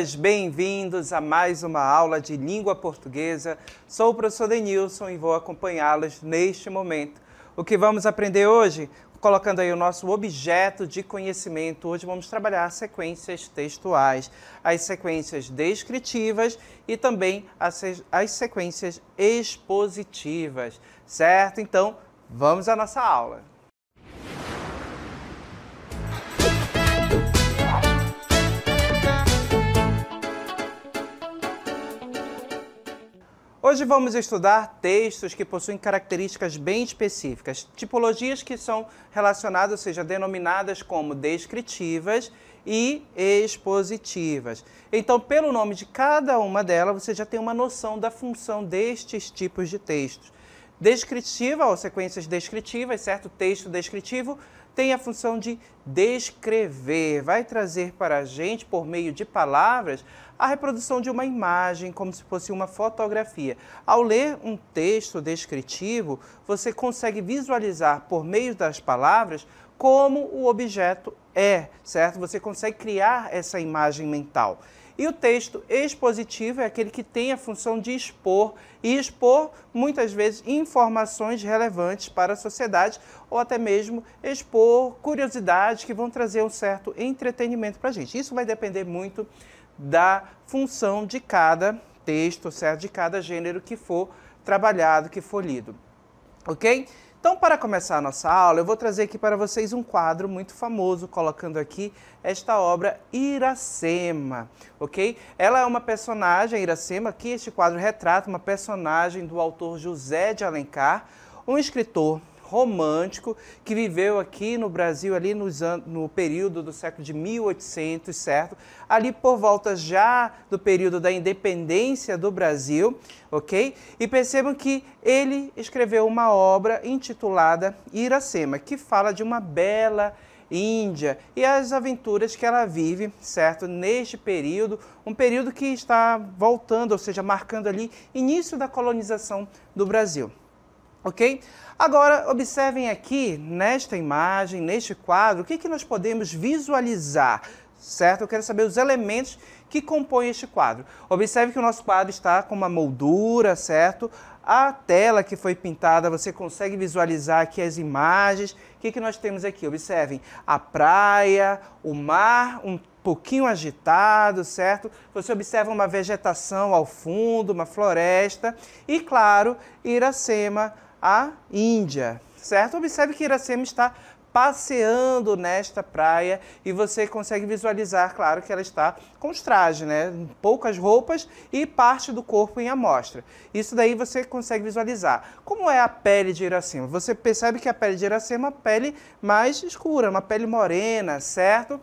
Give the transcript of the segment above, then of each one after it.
Sejas bem-vindos a mais uma aula de língua portuguesa. Sou o professor Denilson e vou acompanhá-los neste momento. O que vamos aprender hoje? colocando aí o nosso objeto de conhecimento. Hoje vamos trabalhar sequências textuais, as sequências descritivas e também as sequências expositivas, certo? Então, vamos à nossa aula. Hoje vamos estudar textos que possuem características bem específicas, tipologias que são relacionadas, ou seja, denominadas como descritivas e expositivas. Então, pelo nome de cada uma delas, você já tem uma noção da função destes tipos de textos. Descritiva ou sequências descritivas, certo? Texto descritivo tem a função de descrever, vai trazer para a gente, por meio de palavras, a reprodução de uma imagem, como se fosse uma fotografia. Ao ler um texto descritivo, você consegue visualizar por meio das palavras como o objeto é, certo? Você consegue criar essa imagem mental. E o texto expositivo é aquele que tem a função de expor e expor muitas vezes informações relevantes para a sociedade ou até mesmo expor curiosidades que vão trazer um certo entretenimento para a gente. Isso vai depender muito da função de cada texto, certo? De cada gênero que for trabalhado, que for lido. Ok? Então, para começar a nossa aula, eu vou trazer aqui para vocês um quadro muito famoso, colocando aqui esta obra Iracema, ok? Ela é uma personagem, Iracema, que este quadro retrata uma personagem do autor José de Alencar, um escritor romântico que viveu aqui no Brasil ali nos no período do século de 1800, certo? Ali por volta já do período da independência do Brasil, ok? E percebam que ele escreveu uma obra intitulada Iracema, que fala de uma bela Índia e as aventuras que ela vive, certo? Neste período, um período que está voltando, ou seja, marcando ali início da colonização do Brasil ok? Agora, observem aqui, nesta imagem, neste quadro, o que, que nós podemos visualizar, certo? Eu quero saber os elementos que compõem este quadro. Observe que o nosso quadro está com uma moldura, certo? A tela que foi pintada, você consegue visualizar aqui as imagens. O que, que nós temos aqui? Observem, a praia, o mar, um pouquinho agitado, certo? Você observa uma vegetação ao fundo, uma floresta e, claro, Iracema, a Índia, certo? Observe que Iracema está passeando nesta praia e você consegue visualizar, claro, que ela está com os trajes, né? Poucas roupas e parte do corpo em amostra. Isso daí você consegue visualizar. Como é a pele de Iracema? Você percebe que a pele de Iracema é uma pele mais escura, uma pele morena, certo?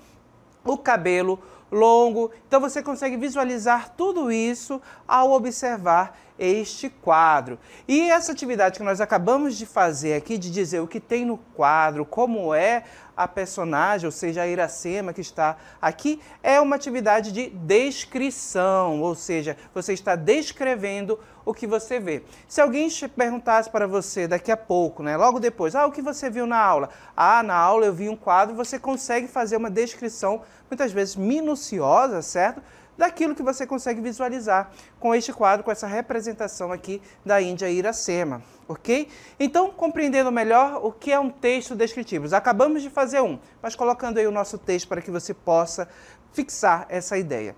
O cabelo longo. Então você consegue visualizar tudo isso ao observar este quadro. E essa atividade que nós acabamos de fazer aqui, de dizer o que tem no quadro, como é a personagem, ou seja, a Iracema que está aqui, é uma atividade de descrição, ou seja, você está descrevendo o que você vê. Se alguém perguntasse para você daqui a pouco, né, logo depois, ah, o que você viu na aula? Ah, na aula eu vi um quadro, você consegue fazer uma descrição, muitas vezes minuciosa, certo? daquilo que você consegue visualizar com este quadro, com essa representação aqui da Índia Iracema, ok? Então, compreendendo melhor o que é um texto descritivo. Acabamos de fazer um, mas colocando aí o nosso texto para que você possa fixar essa ideia.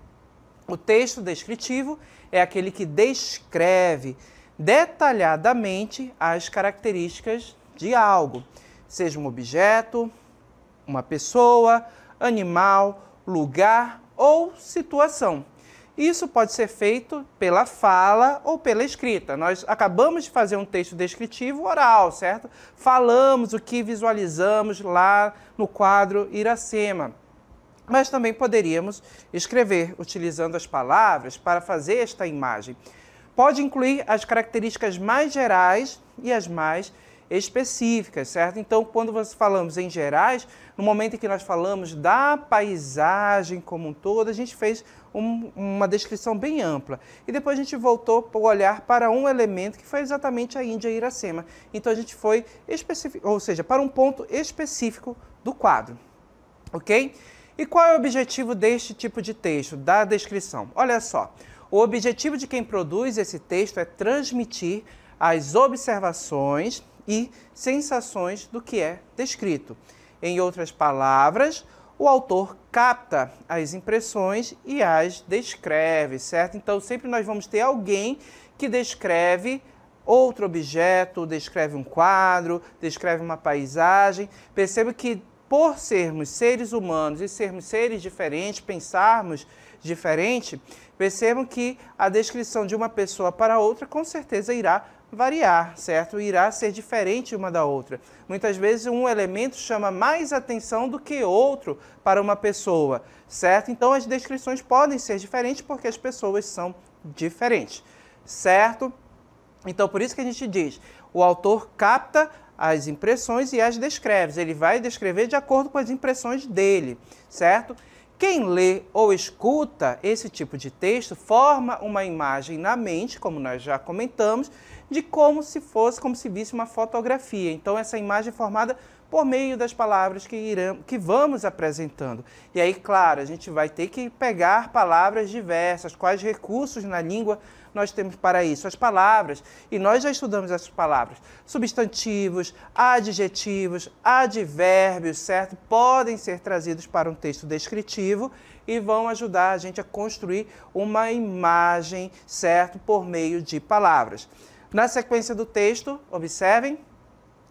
O texto descritivo é aquele que descreve detalhadamente as características de algo, seja um objeto, uma pessoa, animal, lugar ou situação. Isso pode ser feito pela fala ou pela escrita. Nós acabamos de fazer um texto descritivo oral, certo? Falamos o que visualizamos lá no quadro Iracema. Mas também poderíamos escrever utilizando as palavras para fazer esta imagem. Pode incluir as características mais gerais e as mais específicas, certo? Então, quando nós falamos em gerais, no momento em que nós falamos da paisagem como um todo, a gente fez um, uma descrição bem ampla. E depois a gente voltou para olhar para um elemento que foi exatamente a Índia e Iracema. Então, a gente foi específico, ou seja, para um ponto específico do quadro, ok? E qual é o objetivo deste tipo de texto, da descrição? Olha só, o objetivo de quem produz esse texto é transmitir as observações e sensações do que é descrito. Em outras palavras, o autor capta as impressões e as descreve, certo? Então, sempre nós vamos ter alguém que descreve outro objeto, descreve um quadro, descreve uma paisagem. Perceba que por sermos seres humanos e sermos seres diferentes, pensarmos diferente, percebam que a descrição de uma pessoa para outra com certeza irá variar, certo? Irá ser diferente uma da outra. Muitas vezes um elemento chama mais atenção do que outro para uma pessoa, certo? Então as descrições podem ser diferentes porque as pessoas são diferentes, certo? Então por isso que a gente diz, o autor capta as impressões e as descreve. Ele vai descrever de acordo com as impressões dele, certo? Quem lê ou escuta esse tipo de texto forma uma imagem na mente, como nós já comentamos, de como se fosse, como se visse uma fotografia. Então, essa imagem é formada por meio das palavras que, iram que vamos apresentando. E aí, claro, a gente vai ter que pegar palavras diversas, quais recursos na língua nós temos para isso? As palavras, e nós já estudamos essas palavras. Substantivos, adjetivos, advérbios, certo? Podem ser trazidos para um texto descritivo e vão ajudar a gente a construir uma imagem, certo? Por meio de palavras. Na sequência do texto, observem,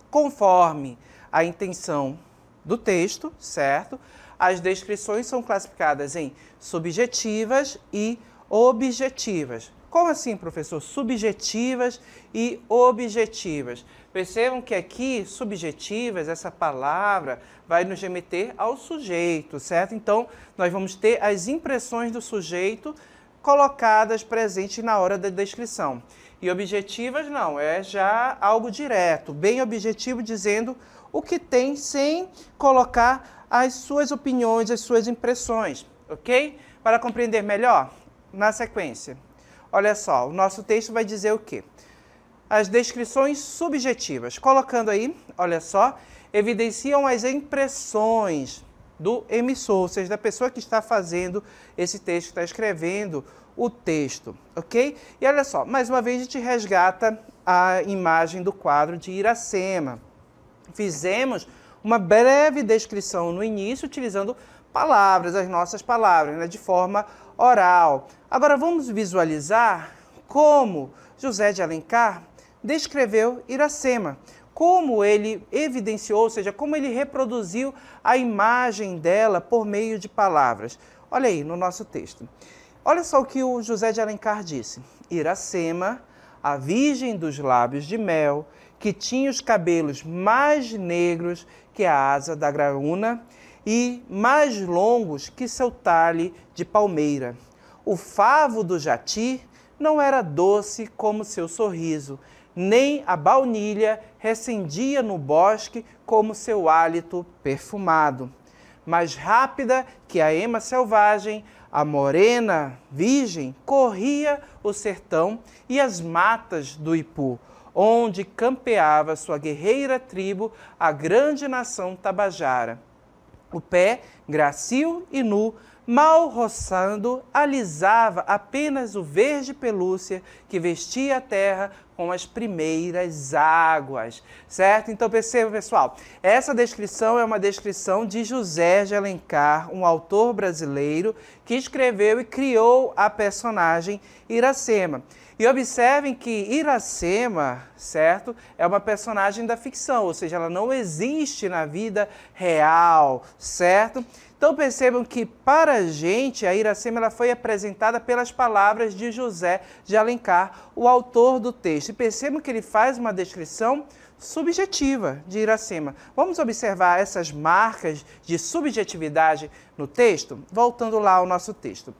conforme a intenção do texto, certo? As descrições são classificadas em subjetivas e objetivas. Como assim, professor? Subjetivas e objetivas. Percebam que aqui, subjetivas, essa palavra vai nos remeter ao sujeito, certo? Então, nós vamos ter as impressões do sujeito colocadas presentes na hora da descrição. E objetivas não, é já algo direto, bem objetivo, dizendo o que tem sem colocar as suas opiniões, as suas impressões, ok? Para compreender melhor, na sequência. Olha só, o nosso texto vai dizer o quê? As descrições subjetivas, colocando aí, olha só, evidenciam as impressões do emissor, ou seja, da pessoa que está fazendo esse texto, que está escrevendo o texto, ok? E olha só, mais uma vez a gente resgata a imagem do quadro de Iracema. Fizemos uma breve descrição no início, utilizando palavras, as nossas palavras, né, de forma oral. Agora vamos visualizar como José de Alencar descreveu Iracema como ele evidenciou, ou seja, como ele reproduziu a imagem dela por meio de palavras. Olha aí no nosso texto. Olha só o que o José de Alencar disse: Iracema, a virgem dos lábios de mel, que tinha os cabelos mais negros que a asa da graúna e mais longos que seu talhe de palmeira. O favo do jati não era doce como seu sorriso, nem a baunilha recendia no bosque como seu hálito perfumado. Mais rápida que a ema selvagem, a morena virgem corria o sertão e as matas do Ipu, onde campeava sua guerreira tribo, a grande nação tabajara. O pé, gracil e nu, mal roçando, alisava apenas o verde pelúcia que vestia a terra com as primeiras águas, certo? Então perceba, pessoal, essa descrição é uma descrição de José de Alencar, um autor brasileiro que escreveu e criou a personagem Iracema. E observem que Iracema, certo, é uma personagem da ficção, ou seja, ela não existe na vida real, certo? Então percebam que para a gente a Iracema ela foi apresentada pelas palavras de José de Alencar, o autor do texto. E percebam que ele faz uma descrição subjetiva de Iracema. Vamos observar essas marcas de subjetividade no texto? Voltando lá ao nosso texto.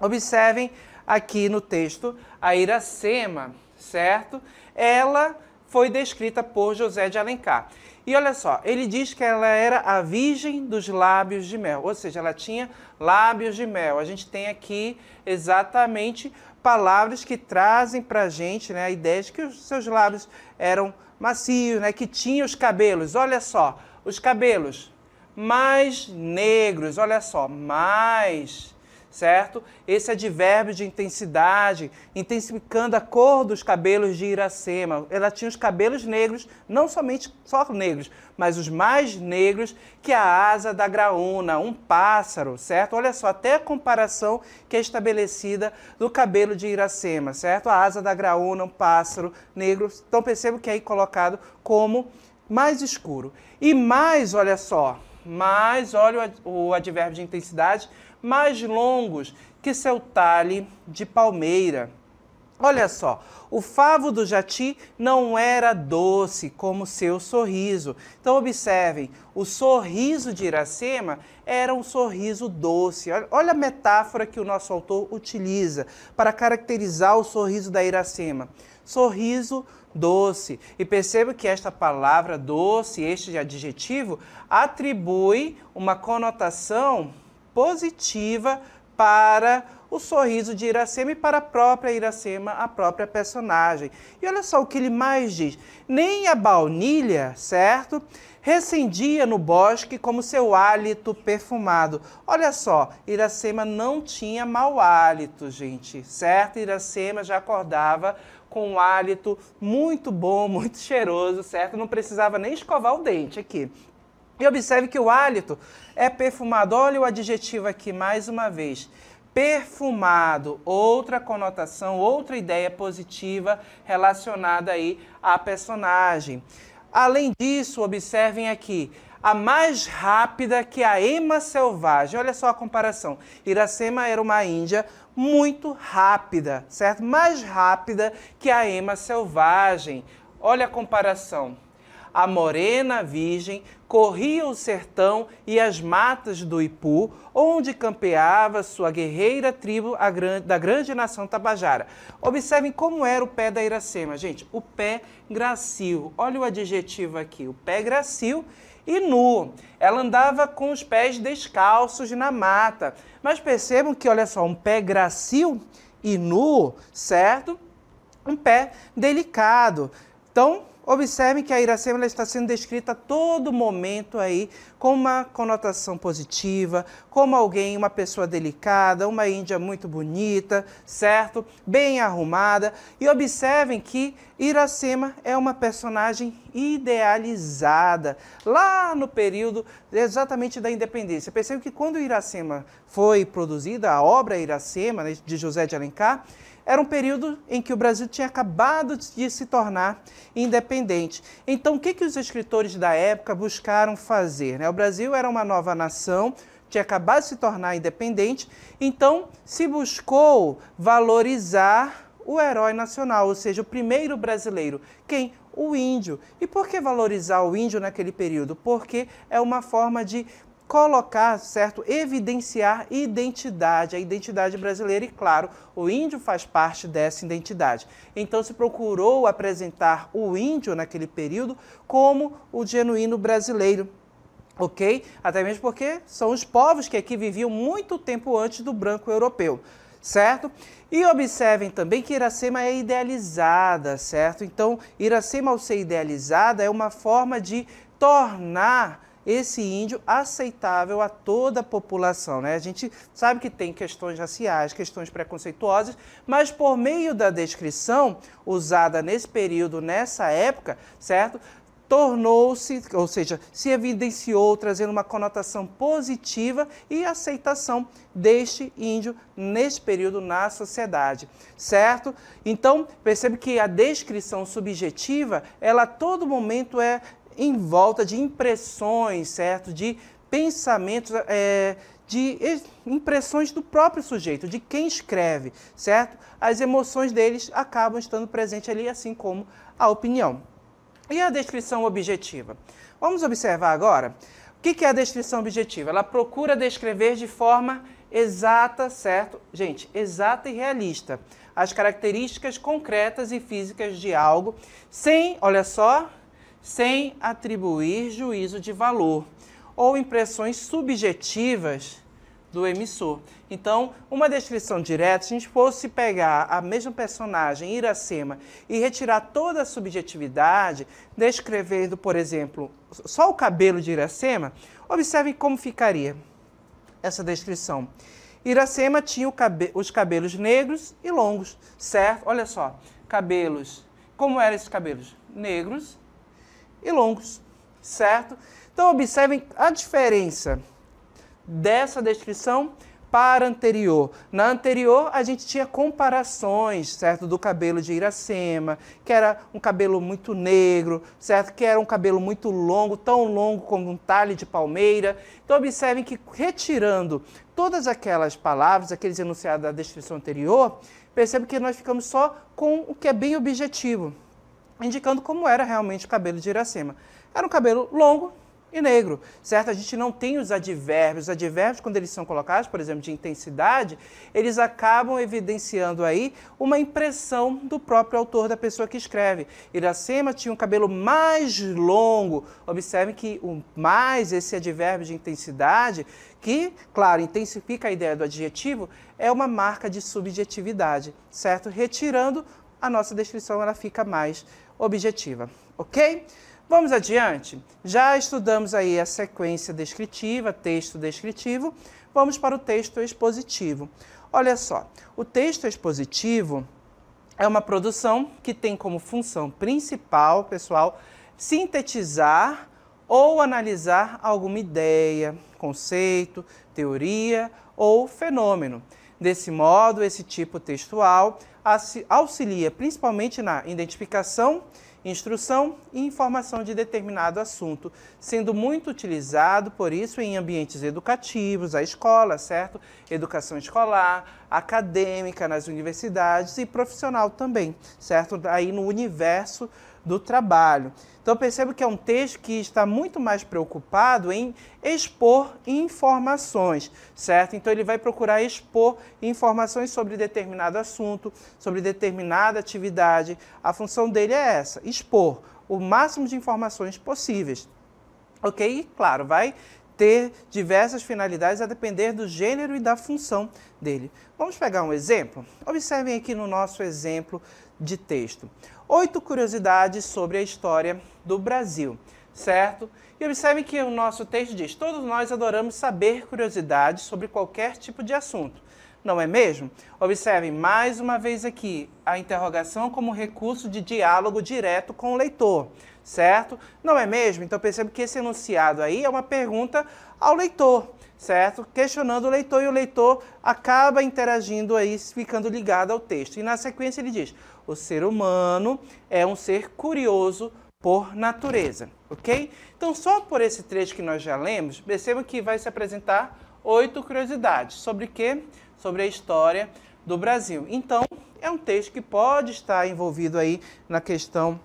Observem aqui no texto, a Iracema, certo? Ela foi descrita por José de Alencar. E olha só, ele diz que ela era a virgem dos lábios de mel, ou seja, ela tinha lábios de mel. A gente tem aqui exatamente palavras que trazem para a gente né, a ideia de que os seus lábios eram macios, né, que tinha os cabelos. Olha só, os cabelos mais negros, olha só, mais certo? Esse advérbio de intensidade, intensificando a cor dos cabelos de Iracema. Ela tinha os cabelos negros, não somente só negros, mas os mais negros que é a asa da graúna, um pássaro, certo? Olha só, até a comparação que é estabelecida do cabelo de Iracema, certo? A asa da graúna, um pássaro negro. Então percebo que é aí colocado como mais escuro. E mais, olha só, mais, olha o advérbio de intensidade, mais longos que seu talhe de palmeira. Olha só, o favo do jati não era doce como seu sorriso. Então, observem, o sorriso de Iracema era um sorriso doce. Olha a metáfora que o nosso autor utiliza para caracterizar o sorriso da Iracema. Sorriso doce. E perceba que esta palavra doce, este adjetivo, atribui uma conotação positiva para o sorriso de Iracema e para a própria Iracema, a própria personagem. E olha só o que ele mais diz: nem a baunilha, certo? Recendia no bosque como seu hálito perfumado. Olha só, Iracema não tinha mau hálito, gente, certo? Iracema já acordava com um hálito muito bom, muito cheiroso, certo? Não precisava nem escovar o dente aqui. E observe que o hálito é perfumado. Olha o adjetivo aqui mais uma vez. Perfumado, outra conotação, outra ideia positiva relacionada aí à personagem. Além disso, observem aqui, a mais rápida que a ema selvagem. Olha só a comparação. Iracema era uma índia muito rápida, certo? Mais rápida que a ema selvagem. Olha a comparação a morena virgem, corria o sertão e as matas do Ipu, onde campeava sua guerreira tribo grande, da grande nação Tabajara. Observem como era o pé da Iracema, gente, o pé gracil. Olha o adjetivo aqui, o pé gracil e nu. Ela andava com os pés descalços na mata. Mas percebam que, olha só, um pé gracil e nu, certo? Um pé delicado. Então, Observe que a Iracema está sendo descrita a todo momento aí com uma conotação positiva, como alguém, uma pessoa delicada, uma índia muito bonita, certo? Bem arrumada. E observem que Iracema é uma personagem idealizada lá no período exatamente da independência. Percebam que quando Iracema foi produzida, a obra Iracema né, de José de Alencar, era um período em que o Brasil tinha acabado de se tornar independente. Então, o que, que os escritores da época buscaram fazer? Né? O Brasil era uma nova nação, tinha acabado de se tornar independente, então se buscou valorizar o herói nacional, ou seja, o primeiro brasileiro. Quem? O índio. E por que valorizar o índio naquele período? Porque é uma forma de colocar, certo? Evidenciar identidade, a identidade brasileira, e claro, o índio faz parte dessa identidade. Então se procurou apresentar o índio naquele período como o genuíno brasileiro. Ok? Até mesmo porque são os povos que aqui viviam muito tempo antes do branco europeu certo? E observem também que Iracema é idealizada, certo? Então, Iracema, ao ser idealizada, é uma forma de tornar esse índio aceitável a toda a população. Né? A gente sabe que tem questões raciais, questões preconceituosas, mas por meio da descrição usada nesse período, nessa época, certo? tornou-se, ou seja, se evidenciou, trazendo uma conotação positiva e aceitação deste índio nesse período na sociedade, certo? Então, percebe que a descrição subjetiva, ela a todo momento é em volta de impressões, certo? De pensamentos, é, de impressões do próprio sujeito, de quem escreve, certo? As emoções deles acabam estando presentes ali, assim como a opinião. E a descrição objetiva? Vamos observar agora. O que é a descrição objetiva? Ela procura descrever de forma exata, certo? Gente, exata e realista. As características concretas e físicas de algo, sem, olha só, sem atribuir juízo de valor ou impressões subjetivas do emissor. Então, uma descrição direta, se a gente fosse pegar a mesma personagem, Iracema, e retirar toda a subjetividade, descrevendo, por exemplo, só o cabelo de Iracema, observem como ficaria essa descrição. Iracema tinha cabe os cabelos negros e longos, certo? Olha só, cabelos. Como eram esses cabelos? Negros e longos, certo? Então observem a diferença dessa descrição para anterior. Na anterior, a gente tinha comparações, certo, do cabelo de Iracema, que era um cabelo muito negro, certo, que era um cabelo muito longo, tão longo como um talhe de palmeira. Então, observem que retirando todas aquelas palavras, aqueles enunciados da descrição anterior, percebe que nós ficamos só com o que é bem objetivo, indicando como era realmente o cabelo de Iracema. Era um cabelo longo, e negro, certo? A gente não tem os advérbios. Os advérbios, quando eles são colocados, por exemplo, de intensidade, eles acabam evidenciando aí uma impressão do próprio autor, da pessoa que escreve. Iracema tinha um cabelo mais longo. Observe que o mais, esse advérbio de intensidade, que, claro, intensifica a ideia do adjetivo, é uma marca de subjetividade, certo? Retirando a nossa descrição, ela fica mais objetiva, ok? Vamos adiante? Já estudamos aí a sequência descritiva, texto descritivo, vamos para o texto expositivo. Olha só, o texto expositivo é uma produção que tem como função principal, pessoal, sintetizar ou analisar alguma ideia, conceito, teoria ou fenômeno. Desse modo, esse tipo textual auxilia principalmente na identificação, instrução e informação de determinado assunto, sendo muito utilizado, por isso, em ambientes educativos, a escola, certo? Educação escolar, acadêmica, nas universidades e profissional também, certo? Aí no universo do trabalho. Então percebo que é um texto que está muito mais preocupado em expor informações, certo? Então ele vai procurar expor informações sobre determinado assunto, sobre determinada atividade. A função dele é essa, expor o máximo de informações possíveis. Ok? E, claro, vai ter diversas finalidades a depender do gênero e da função dele. Vamos pegar um exemplo? Observem aqui no nosso exemplo de texto. Oito curiosidades sobre a história do Brasil, certo? E observem que o nosso texto diz: Todos nós adoramos saber curiosidades sobre qualquer tipo de assunto não é mesmo? Observe mais uma vez aqui a interrogação como recurso de diálogo direto com o leitor, certo? Não é mesmo? Então percebe que esse enunciado aí é uma pergunta ao leitor, certo? Questionando o leitor e o leitor acaba interagindo aí, ficando ligado ao texto. E na sequência ele diz: o ser humano é um ser curioso por natureza, ok? Então só por esse trecho que nós já lemos, perceba que vai se apresentar oito curiosidades sobre que sobre a história do Brasil. Então, é um texto que pode estar envolvido aí na questão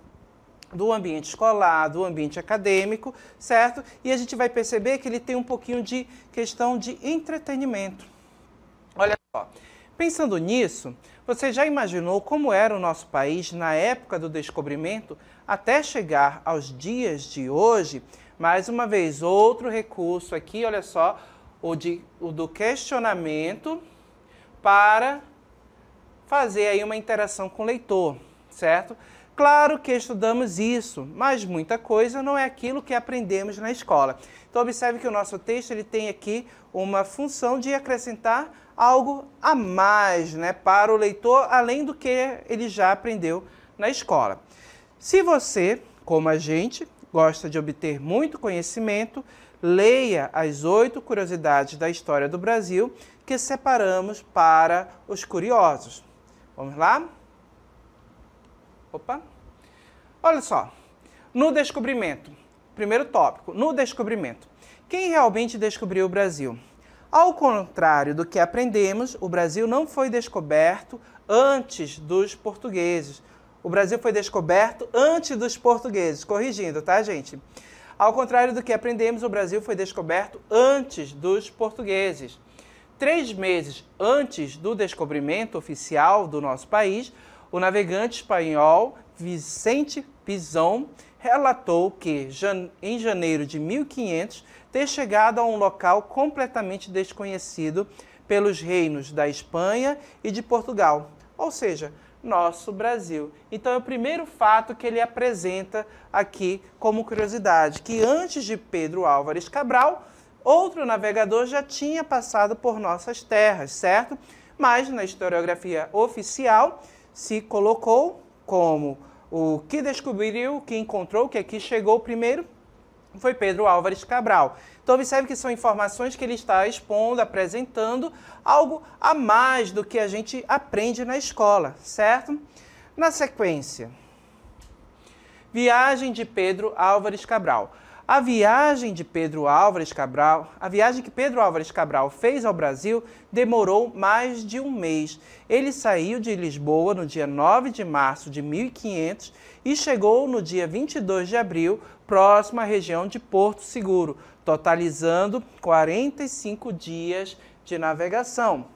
do ambiente escolar, do ambiente acadêmico, certo? E a gente vai perceber que ele tem um pouquinho de questão de entretenimento. Olha só, pensando nisso, você já imaginou como era o nosso país na época do descobrimento até chegar aos dias de hoje? Mais uma vez, outro recurso aqui, olha só, o, de, o do questionamento para fazer aí uma interação com o leitor, certo? Claro que estudamos isso, mas muita coisa não é aquilo que aprendemos na escola. Então observe que o nosso texto ele tem aqui uma função de acrescentar algo a mais, né, para o leitor além do que ele já aprendeu na escola. Se você, como a gente, gosta de obter muito conhecimento, leia as oito curiosidades da história do Brasil que separamos para os curiosos. Vamos lá? Opa! Olha só. No descobrimento. Primeiro tópico, no descobrimento. Quem realmente descobriu o Brasil? Ao contrário do que aprendemos, o Brasil não foi descoberto antes dos portugueses. O Brasil foi descoberto antes dos portugueses. Corrigindo, tá, gente? Ao contrário do que aprendemos, o Brasil foi descoberto antes dos portugueses três meses antes do descobrimento oficial do nosso país, o navegante espanhol Vicente Pizon relatou que, em janeiro de 1500, ter chegado a um local completamente desconhecido pelos reinos da Espanha e de Portugal, ou seja, nosso Brasil. Então é o primeiro fato que ele apresenta aqui como curiosidade, que antes de Pedro Álvares Cabral, Outro navegador já tinha passado por nossas terras, certo? Mas na historiografia oficial se colocou como o que descobriu, que encontrou, que aqui é chegou primeiro, foi Pedro Álvares Cabral. Então observe que são informações que ele está expondo, apresentando algo a mais do que a gente aprende na escola, certo? Na sequência, viagem de Pedro Álvares Cabral. A viagem de Pedro Álvares Cabral, a viagem que Pedro Álvares Cabral fez ao Brasil demorou mais de um mês. Ele saiu de Lisboa no dia 9 de março de 1500 e chegou no dia 22 de abril, próximo à região de Porto Seguro, totalizando 45 dias de navegação.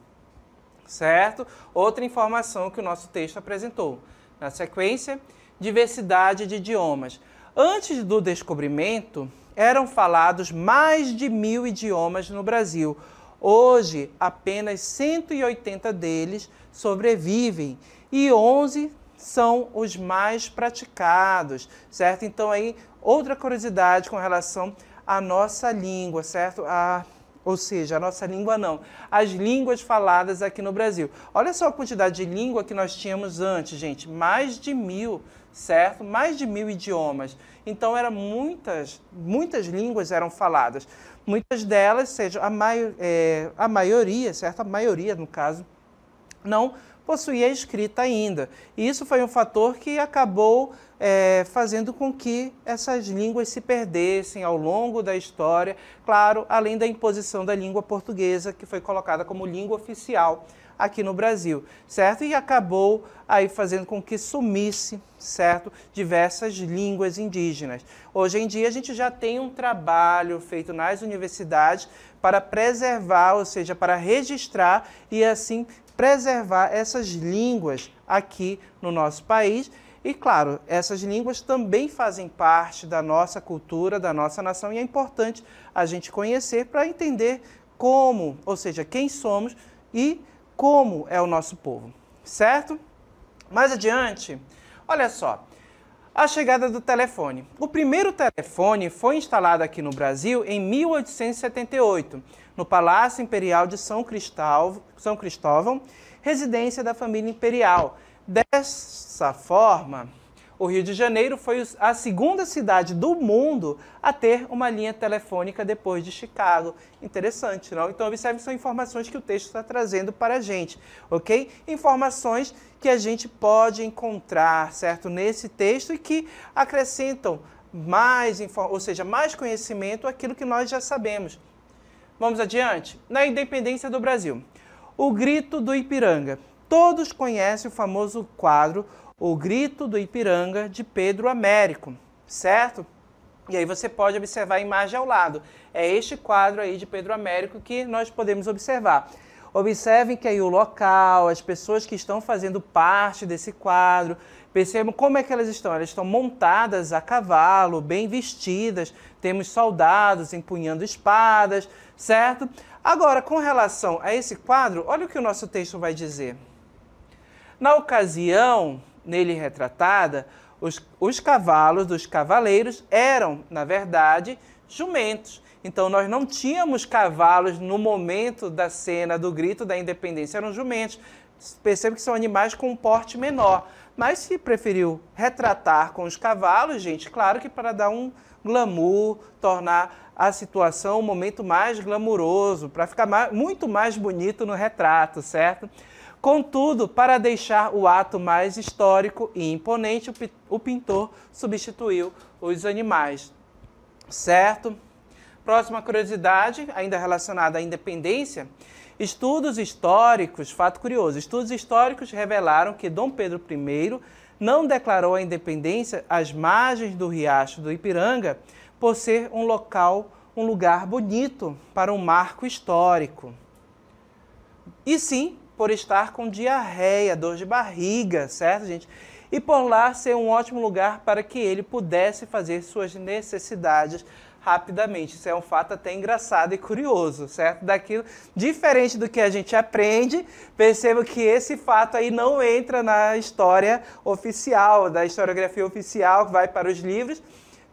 Certo? Outra informação que o nosso texto apresentou. Na sequência, diversidade de idiomas. Antes do descobrimento, eram falados mais de mil idiomas no Brasil. Hoje, apenas 180 deles sobrevivem e 11 são os mais praticados, certo? Então aí outra curiosidade com relação à nossa língua, certo? A ou seja, a nossa língua não. As línguas faladas aqui no Brasil. Olha só a quantidade de língua que nós tínhamos antes, gente. Mais de mil, certo? Mais de mil idiomas. Então, eram muitas, muitas línguas eram faladas. Muitas delas, seja a, mai é, a maioria, certo? A maioria, no caso, não possuía escrita ainda. E isso foi um fator que acabou é, fazendo com que essas línguas se perdessem ao longo da história, claro, além da imposição da língua portuguesa, que foi colocada como língua oficial aqui no Brasil, certo? E acabou aí fazendo com que sumisse, certo, diversas línguas indígenas. Hoje em dia a gente já tem um trabalho feito nas universidades para preservar, ou seja, para registrar e assim preservar essas línguas aqui no nosso país e claro, essas línguas também fazem parte da nossa cultura, da nossa nação e é importante a gente conhecer para entender como, ou seja, quem somos e como é o nosso povo, certo? Mais adiante, olha só, a chegada do telefone. O primeiro telefone foi instalado aqui no Brasil em 1878, no Palácio Imperial de São Cristóvão, São Cristóvão residência da família imperial Dessa forma, o Rio de Janeiro foi a segunda cidade do mundo a ter uma linha telefônica depois de Chicago. Interessante, não? Então, observe são informações que o texto está trazendo para a gente, ok? Informações que a gente pode encontrar, certo? Nesse texto e que acrescentam mais, ou seja, mais conhecimento aquilo que nós já sabemos. Vamos adiante? Na independência do Brasil. O grito do Ipiranga Todos conhecem o famoso quadro O Grito do Ipiranga de Pedro Américo, certo? E aí você pode observar a imagem ao lado. É este quadro aí de Pedro Américo que nós podemos observar. Observem que aí o local, as pessoas que estão fazendo parte desse quadro, percebam como é que elas estão. Elas estão montadas a cavalo, bem vestidas, temos soldados empunhando espadas, certo? Agora, com relação a esse quadro, olha o que o nosso texto vai dizer. Na ocasião, nele retratada, os, os cavalos dos cavaleiros eram, na verdade, jumentos. Então, nós não tínhamos cavalos no momento da cena do grito da independência, eram jumentos. Percebe que são animais com um porte menor. Mas se preferiu retratar com os cavalos, gente, claro que para dar um glamour, tornar a situação um momento mais glamuroso, para ficar mais, muito mais bonito no retrato, certo? Contudo, para deixar o ato mais histórico e imponente, o pintor substituiu os animais. Certo? Próxima curiosidade, ainda relacionada à independência. Estudos históricos, fato curioso, estudos históricos revelaram que Dom Pedro I não declarou a independência às margens do riacho do Ipiranga por ser um local, um lugar bonito para um marco histórico. E sim, por estar com diarreia, dor de barriga, certo, gente? E por lá ser um ótimo lugar para que ele pudesse fazer suas necessidades rapidamente. Isso é um fato até engraçado e curioso, certo? Daquilo diferente do que a gente aprende, perceba que esse fato aí não entra na história oficial, da historiografia oficial que vai para os livros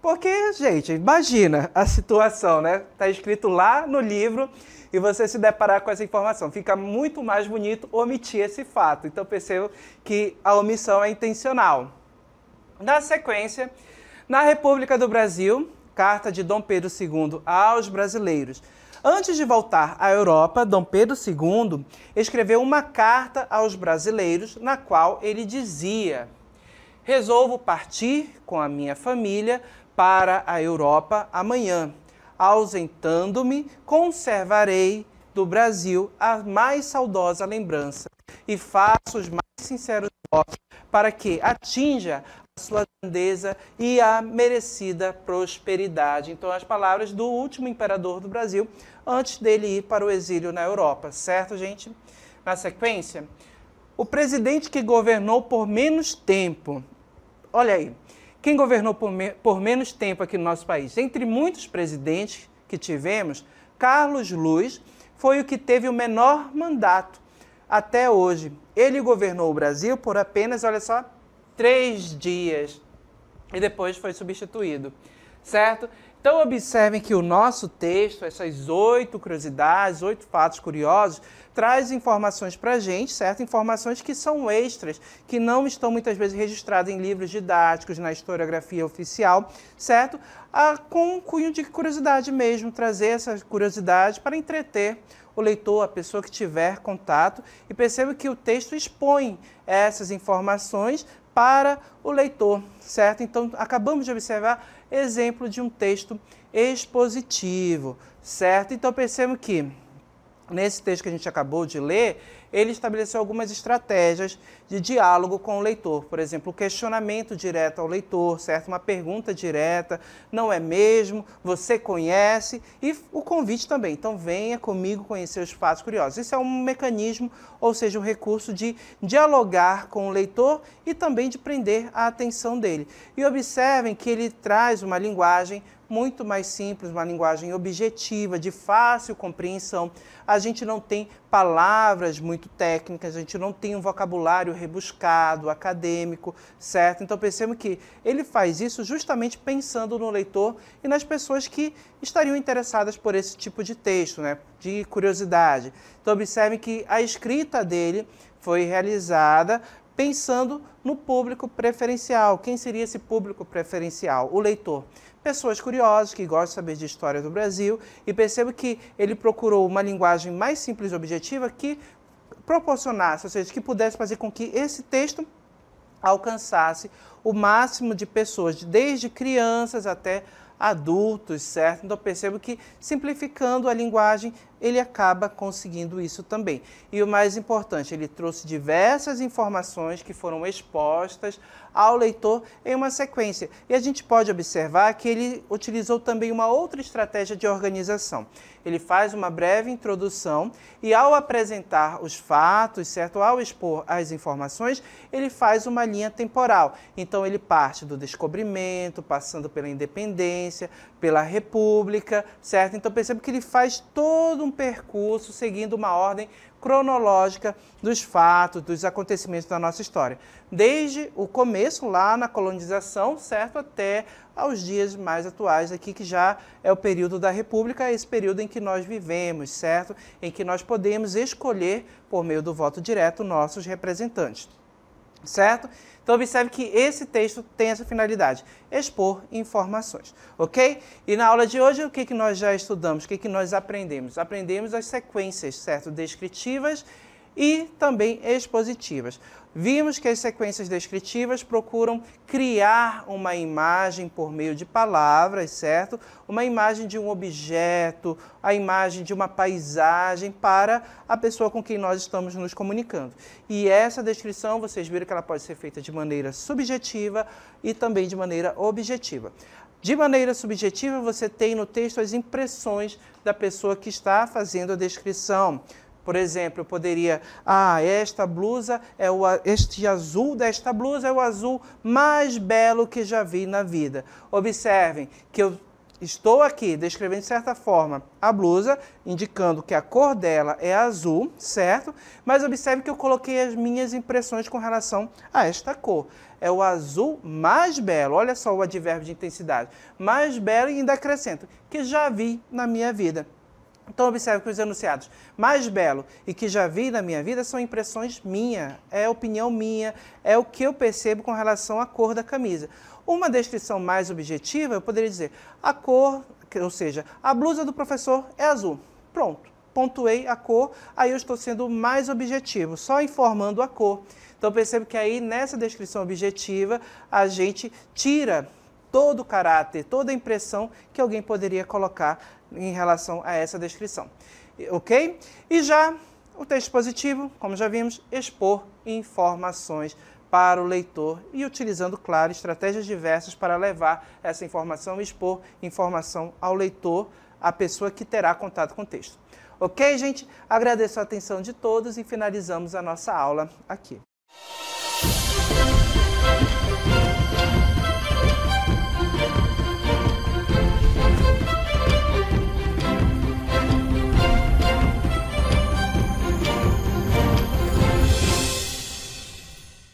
porque, gente, imagina a situação, né? Está escrito lá no livro e você se deparar com essa informação. Fica muito mais bonito omitir esse fato. Então percebo que a omissão é intencional. Na sequência, na República do Brasil, carta de Dom Pedro II aos brasileiros. Antes de voltar à Europa, Dom Pedro II escreveu uma carta aos brasileiros na qual ele dizia: Resolvo partir com a minha família para a Europa amanhã. Ausentando-me, conservarei do Brasil a mais saudosa lembrança e faço os mais sinceros votos para que atinja a sua grandeza e a merecida prosperidade. Então, as palavras do último imperador do Brasil antes dele ir para o exílio na Europa, certo, gente? Na sequência, o presidente que governou por menos tempo, olha aí, quem governou por, me, por menos tempo aqui no nosso país, entre muitos presidentes que tivemos, Carlos Luz foi o que teve o menor mandato até hoje. Ele governou o Brasil por apenas, olha só, três dias e depois foi substituído, certo? Então, observem que o nosso texto, essas oito curiosidades, oito fatos curiosos, traz informações para a gente, certo? Informações que são extras, que não estão muitas vezes registradas em livros didáticos, na historiografia oficial, certo? Ah, com um cunho de curiosidade mesmo, trazer essa curiosidade para entreter o leitor, a pessoa que tiver contato, e perceba que o texto expõe essas informações para o leitor, certo? Então, acabamos de observar exemplo de um texto expositivo, certo? Então percebo que nesse texto que a gente acabou de ler, ele estabeleceu algumas estratégias de diálogo com o leitor. Por exemplo, o questionamento direto ao leitor, certo? Uma pergunta direta, não é mesmo? Você conhece? E o convite também. Então, venha comigo conhecer os fatos curiosos. Isso é um mecanismo, ou seja, um recurso de dialogar com o leitor e também de prender a atenção dele. E observem que ele traz uma linguagem muito mais simples, uma linguagem objetiva, de fácil compreensão. A gente não tem palavras muito técnicas, a gente não tem um vocabulário rebuscado, acadêmico, certo? Então percebemos que ele faz isso justamente pensando no leitor e nas pessoas que estariam interessadas por esse tipo de texto, né? De curiosidade. Então observe que a escrita dele foi realizada pensando no público preferencial. Quem seria esse público preferencial? O leitor pessoas curiosas que gostam de saber de história do Brasil e percebo que ele procurou uma linguagem mais simples e objetiva que proporcionasse, ou seja, que pudesse fazer com que esse texto alcançasse o máximo de pessoas, desde crianças até adultos, certo? Então percebo que simplificando a linguagem ele acaba conseguindo isso também. E o mais importante, ele trouxe diversas informações que foram expostas ao leitor em uma sequência. E a gente pode observar que ele utilizou também uma outra estratégia de organização. Ele faz uma breve introdução e, ao apresentar os fatos, certo? Ao expor as informações, ele faz uma linha temporal. Então, ele parte do descobrimento, passando pela independência, pela República, certo? Então perceba que ele faz todo um percurso seguindo uma ordem cronológica dos fatos, dos acontecimentos da nossa história, desde o começo lá na colonização, certo, até aos dias mais atuais aqui que já é o período da República, é esse período em que nós vivemos, certo? Em que nós podemos escolher por meio do voto direto nossos representantes certo? Então observe que esse texto tem essa finalidade, expor informações, ok? E na aula de hoje, o que, que nós já estudamos, o que, que nós aprendemos? Aprendemos as sequências, certo? Descritivas e também expositivas. Vimos que as sequências descritivas procuram criar uma imagem por meio de palavras, certo? Uma imagem de um objeto, a imagem de uma paisagem para a pessoa com quem nós estamos nos comunicando. E essa descrição, vocês viram que ela pode ser feita de maneira subjetiva e também de maneira objetiva. De maneira subjetiva, você tem no texto as impressões da pessoa que está fazendo a descrição por exemplo, eu poderia, ah, esta blusa é o este azul desta blusa é o azul mais belo que já vi na vida. Observem que eu estou aqui descrevendo de certa forma a blusa, indicando que a cor dela é azul, certo? Mas observe que eu coloquei as minhas impressões com relação a esta cor. É o azul mais belo, olha só o advérbio de intensidade, mais belo e ainda acrescento, que já vi na minha vida. Então observe que os enunciados mais belo e que já vi na minha vida são impressões minha, é opinião minha, é o que eu percebo com relação à cor da camisa. Uma descrição mais objetiva, eu poderia dizer, a cor, ou seja, a blusa do professor é azul. Pronto, pontuei a cor, aí eu estou sendo mais objetivo, só informando a cor. Então percebo que aí nessa descrição objetiva a gente tira todo o caráter, toda a impressão que alguém poderia colocar em relação a essa descrição. Ok? E já o texto positivo, como já vimos, expor informações para o leitor e utilizando, claro, estratégias diversas para levar essa informação e expor informação ao leitor, a pessoa que terá contato com o texto. Ok, gente? Agradeço a atenção de todos e finalizamos a nossa aula aqui.